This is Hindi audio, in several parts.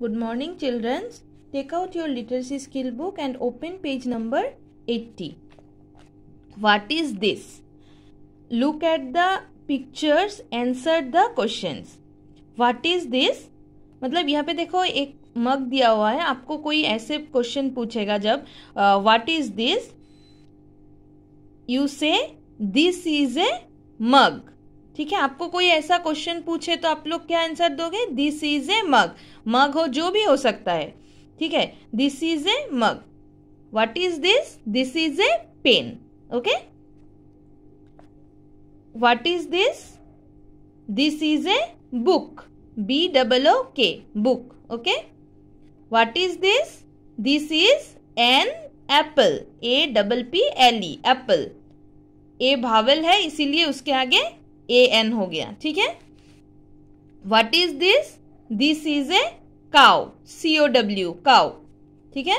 Good morning, children. Take out your literacy skill book and open page number 80. What is this? Look at the pictures, answer the questions. What is this? मतलब यहाँ पे देखो एक मग दिया हुआ है आपको कोई ऐसे क्वेश्चन पूछेगा जब what is this you say this is a mug ठीक है आपको कोई ऐसा क्वेश्चन पूछे तो आप लोग क्या आंसर दोगे दिस इज ए मग मग हो जो भी हो सकता है ठीक है this is a mug what is this this is a pen okay what is this this is a book B double O K book okay what is this this is an apple A double P L E apple A भावल है इसीलिए उसके आगे ए एन हो गया ठीक है what is this this is a cow C O W cow ठीक है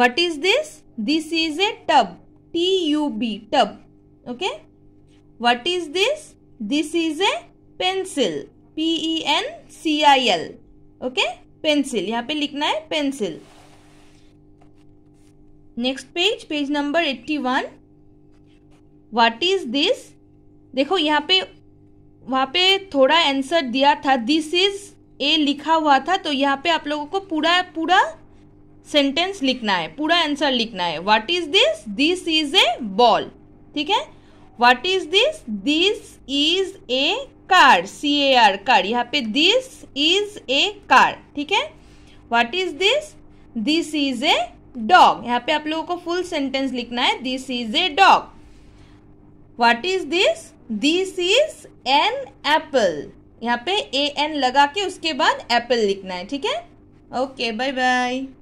what is this this is a tub T U B tub okay what is this this is a pencil P E N C I L okay pencil यहां पे लिखना है pencil next page page number eighty one what is this देखो यहाँ पे वहाँ पे थोड़ा आंसर दिया था दिस इज ए लिखा हुआ था तो यहाँ पे आप लोगों को पूरा पूरा सेंटेंस लिखना है पूरा आंसर लिखना है what is this this is a ball ठीक है what is this this is a car C A R car यहाँ पे दिस इज ए कार ठीक है what is this this is a dog यहाँ पे आप लोगों को फुल सेंटेंस लिखना है this is a dog what is this this is an apple यहाँ पे ए एन लगा के उसके बाद एप्पल लिखना है ठीक है ओके बाय बाय